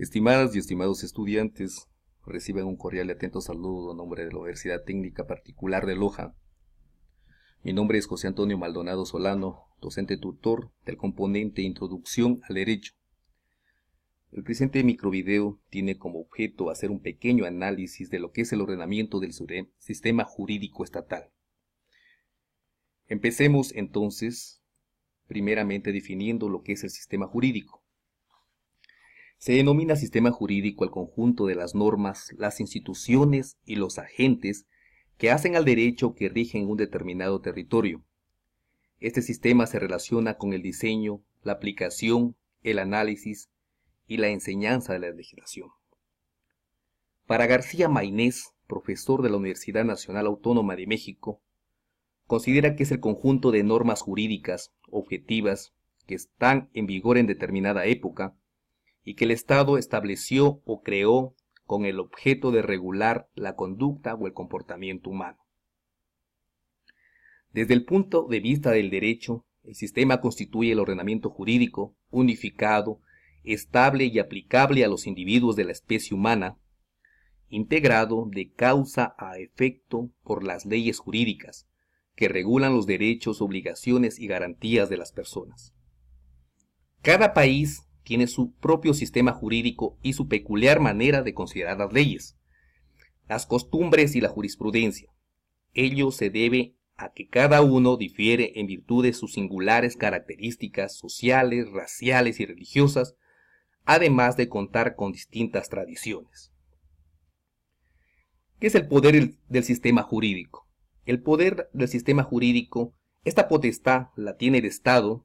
Estimadas y estimados estudiantes, reciben un cordial y atento saludo en nombre de la Universidad Técnica Particular de Loja. Mi nombre es José Antonio Maldonado Solano, docente tutor del componente Introducción al Derecho. El presente microvideo tiene como objeto hacer un pequeño análisis de lo que es el ordenamiento del sistema jurídico estatal. Empecemos entonces primeramente definiendo lo que es el sistema jurídico. Se denomina sistema jurídico al conjunto de las normas, las instituciones y los agentes que hacen al derecho que rigen un determinado territorio. Este sistema se relaciona con el diseño, la aplicación, el análisis y la enseñanza de la legislación. Para García Mainés, profesor de la Universidad Nacional Autónoma de México, considera que es el conjunto de normas jurídicas objetivas que están en vigor en determinada época y que el Estado estableció o creó con el objeto de regular la conducta o el comportamiento humano. Desde el punto de vista del derecho, el sistema constituye el ordenamiento jurídico unificado, estable y aplicable a los individuos de la especie humana, integrado de causa a efecto por las leyes jurídicas que regulan los derechos, obligaciones y garantías de las personas. Cada país tiene su propio sistema jurídico y su peculiar manera de considerar las leyes, las costumbres y la jurisprudencia. Ello se debe a que cada uno difiere en virtud de sus singulares características sociales, raciales y religiosas, además de contar con distintas tradiciones. ¿Qué es el poder del sistema jurídico? El poder del sistema jurídico, esta potestad la tiene el Estado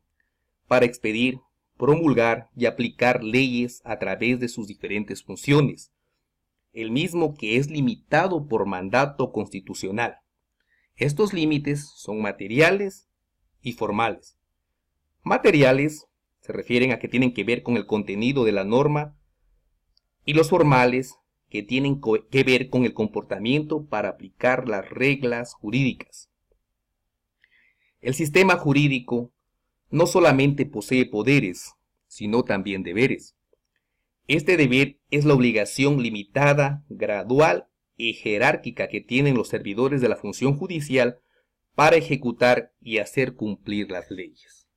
para expedir promulgar y aplicar leyes a través de sus diferentes funciones, el mismo que es limitado por mandato constitucional. Estos límites son materiales y formales. Materiales se refieren a que tienen que ver con el contenido de la norma y los formales que tienen que ver con el comportamiento para aplicar las reglas jurídicas. El sistema jurídico no solamente posee poderes, sino también deberes. Este deber es la obligación limitada, gradual y jerárquica que tienen los servidores de la función judicial para ejecutar y hacer cumplir las leyes.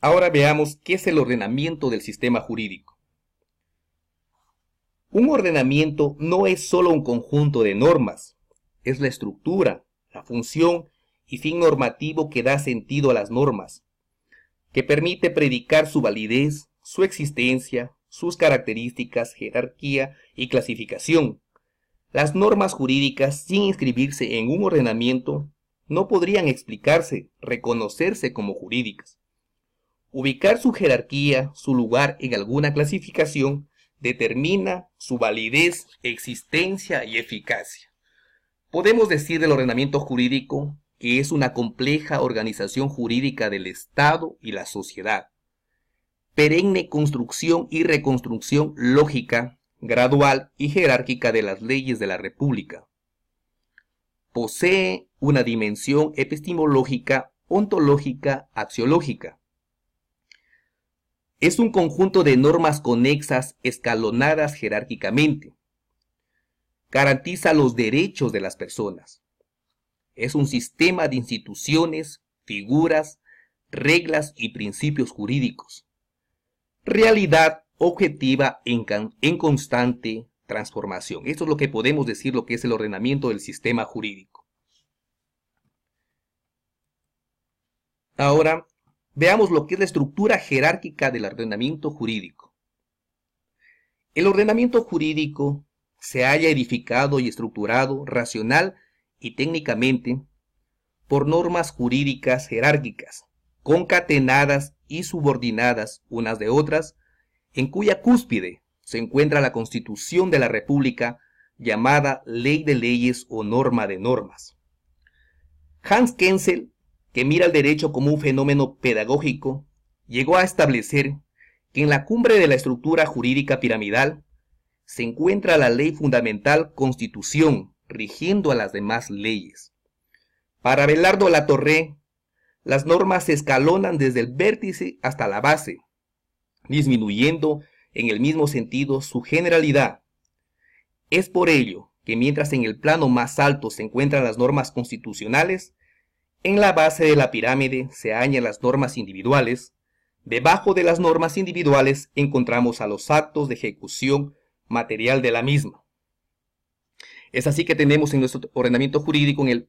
Ahora veamos qué es el ordenamiento del sistema jurídico. Un ordenamiento no es solo un conjunto de normas, es la estructura, la función y fin normativo que da sentido a las normas, que permite predicar su validez, su existencia, sus características, jerarquía y clasificación. Las normas jurídicas, sin inscribirse en un ordenamiento, no podrían explicarse, reconocerse como jurídicas. Ubicar su jerarquía, su lugar en alguna clasificación, determina su validez, existencia y eficacia. Podemos decir del ordenamiento jurídico que es una compleja organización jurídica del Estado y la sociedad. Perenne construcción y reconstrucción lógica, gradual y jerárquica de las leyes de la República. Posee una dimensión epistemológica, ontológica, axiológica. Es un conjunto de normas conexas escalonadas jerárquicamente. Garantiza los derechos de las personas es un sistema de instituciones, figuras, reglas y principios jurídicos. Realidad objetiva en, constante transformación. Esto es lo que podemos decir lo que es el ordenamiento del sistema jurídico. Ahora, veamos lo que es la estructura jerárquica del ordenamiento jurídico. El ordenamiento jurídico se haya edificado y estructurado racional y técnicamente por normas jurídicas jerárquicas, concatenadas y subordinadas unas de otras, en cuya cúspide se encuentra la Constitución de la República llamada Ley de Leyes o Norma de Normas. Hans Kensel, que mira el derecho como un fenómeno pedagógico, llegó a establecer que en la cumbre de la estructura jurídica piramidal se encuentra la ley fundamental Constitución, rigiendo a las demás leyes. Para Belardo torre, las normas se escalonan desde el vértice hasta la base, disminuyendo en el mismo sentido su generalidad. Es por ello que mientras en el plano más alto se encuentran las normas constitucionales, en la base de la pirámide se hallan las normas individuales, debajo de las normas individuales encontramos a los actos de ejecución material de la misma. Es así que tenemos en nuestro ordenamiento jurídico en, el,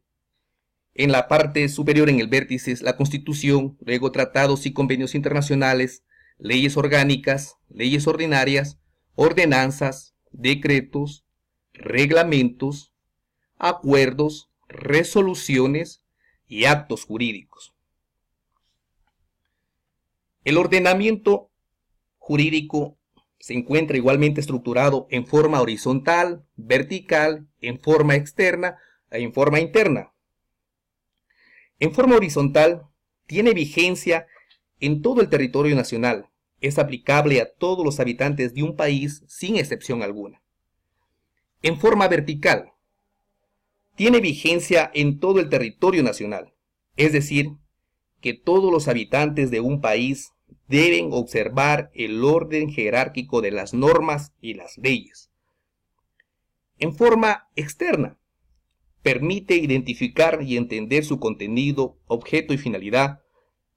en la parte superior, en el vértice, la Constitución, luego tratados y convenios internacionales, leyes orgánicas, leyes ordinarias, ordenanzas, decretos, reglamentos, acuerdos, resoluciones y actos jurídicos. El ordenamiento jurídico se encuentra igualmente estructurado en forma horizontal, vertical, en forma externa e en forma interna. En forma horizontal, tiene vigencia en todo el territorio nacional. Es aplicable a todos los habitantes de un país sin excepción alguna. En forma vertical, tiene vigencia en todo el territorio nacional. Es decir, que todos los habitantes de un país deben observar el orden jerárquico de las normas y las leyes. En forma externa, permite identificar y entender su contenido, objeto y finalidad.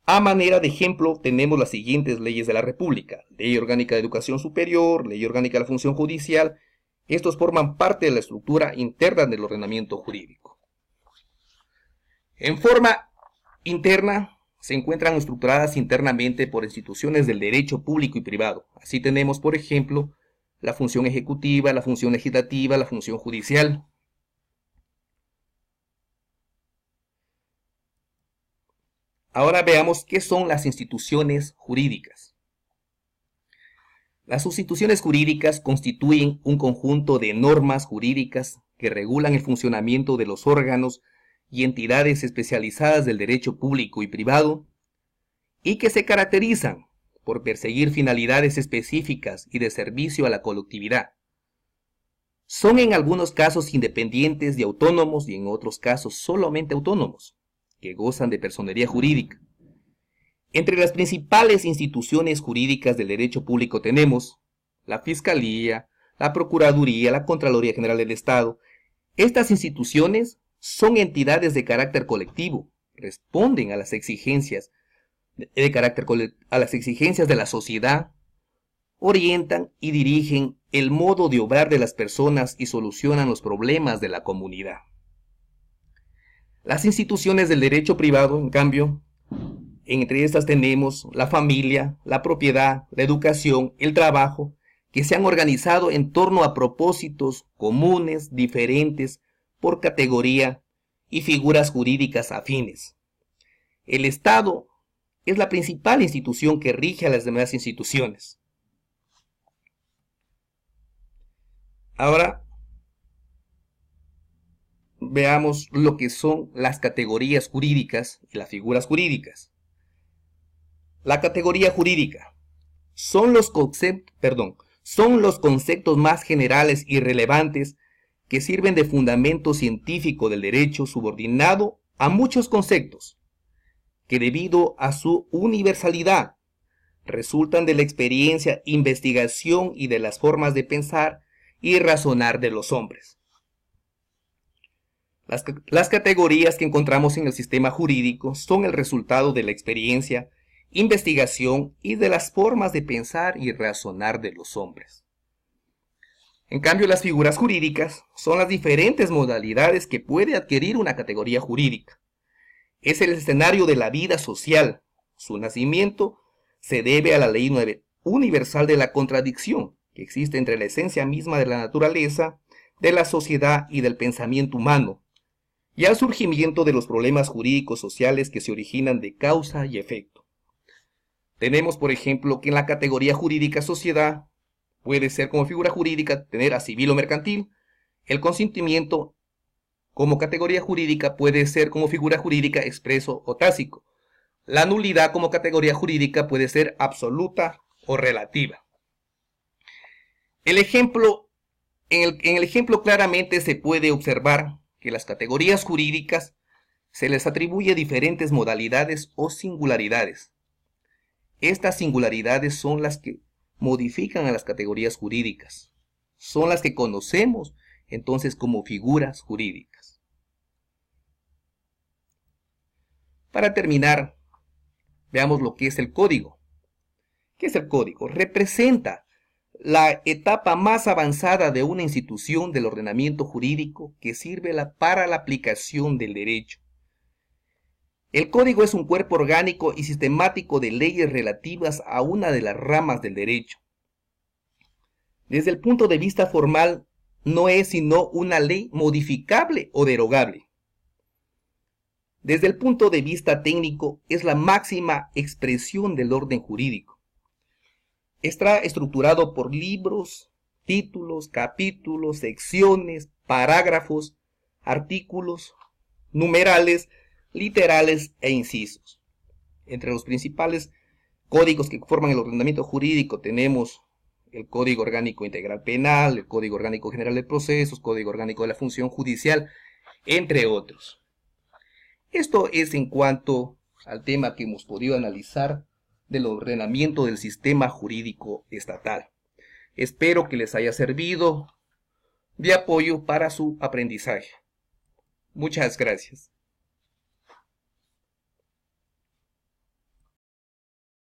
A manera de ejemplo, tenemos las siguientes leyes de la República. Ley Orgánica de Educación Superior, Ley Orgánica de la Función Judicial. Estos forman parte de la estructura interna del ordenamiento jurídico. En forma interna, se encuentran estructuradas internamente por instituciones del derecho público y privado. Así tenemos, por ejemplo, la función ejecutiva, la función legislativa, la función judicial. Ahora veamos qué son las instituciones jurídicas. Las instituciones jurídicas constituyen un conjunto de normas jurídicas que regulan el funcionamiento de los órganos y entidades especializadas del derecho público y privado, y que se caracterizan por perseguir finalidades específicas y de servicio a la colectividad. Son en algunos casos independientes y autónomos y en otros casos solamente autónomos, que gozan de personería jurídica. Entre las principales instituciones jurídicas del derecho público tenemos la Fiscalía, la Procuraduría, la Contraloría General del Estado. Estas instituciones son entidades de carácter colectivo, responden a las exigencias eh, de carácter a las exigencias de la sociedad, orientan y dirigen el modo de obrar de las personas y solucionan los problemas de la comunidad. Las instituciones del derecho privado, en cambio, entre estas tenemos la familia, la propiedad, la educación, el trabajo, que se han organizado en torno a propósitos comunes, diferentes, por categoría y figuras jurídicas afines. El Estado es la principal institución que rige a las demás instituciones. Ahora veamos lo que son las categorías jurídicas y las figuras jurídicas. La categoría jurídica son los, concept, perdón, son los conceptos más generales y relevantes que sirven de fundamento científico del derecho subordinado a muchos conceptos, que debido a su universalidad resultan de la experiencia, investigación y de las formas de pensar y razonar de los hombres. Las, categorías que encontramos en el sistema jurídico son el resultado de la experiencia, investigación y de las formas de pensar y razonar de los hombres. En cambio, las figuras jurídicas son las diferentes modalidades que puede adquirir una categoría jurídica. Es el escenario de la vida social. Su nacimiento se debe a la ley universal de la contradicción que existe entre la esencia misma de la naturaleza, de la sociedad y del pensamiento humano, y al surgimiento de los problemas jurídicos sociales que se originan de causa y efecto. Tenemos, por ejemplo, que en la categoría jurídica sociedad puede ser como figura jurídica tener a civil o mercantil. El consentimiento como categoría jurídica puede ser como figura jurídica expreso o tácito. La nulidad como categoría jurídica puede ser absoluta o relativa. El ejemplo, en, el, en el ejemplo claramente se puede observar que las categorías jurídicas se les atribuye diferentes modalidades o singularidades. Estas singularidades son las que modifican a las categorías jurídicas. Son las que conocemos entonces como figuras jurídicas. Para terminar, veamos lo que es el código. ¿Qué es el código? Representa la etapa más avanzada de una institución del ordenamiento jurídico que sirve para la aplicación del derecho. El código es un cuerpo orgánico y sistemático de leyes relativas a una de las ramas del derecho. Desde el punto de vista formal, no es sino una ley modificable o derogable. Desde el punto de vista técnico, es la máxima expresión del orden jurídico. Está estructurado por libros, títulos, capítulos, secciones, parágrafos, artículos, numerales, literales e incisos. Entre los principales códigos que forman el ordenamiento jurídico tenemos el Código Orgánico Integral Penal, el Código Orgánico General de Procesos, Código Orgánico de la Función Judicial, entre otros. Esto es en cuanto al tema que hemos podido analizar del ordenamiento del sistema jurídico estatal. Espero que les haya servido de apoyo para su aprendizaje. Muchas gracias.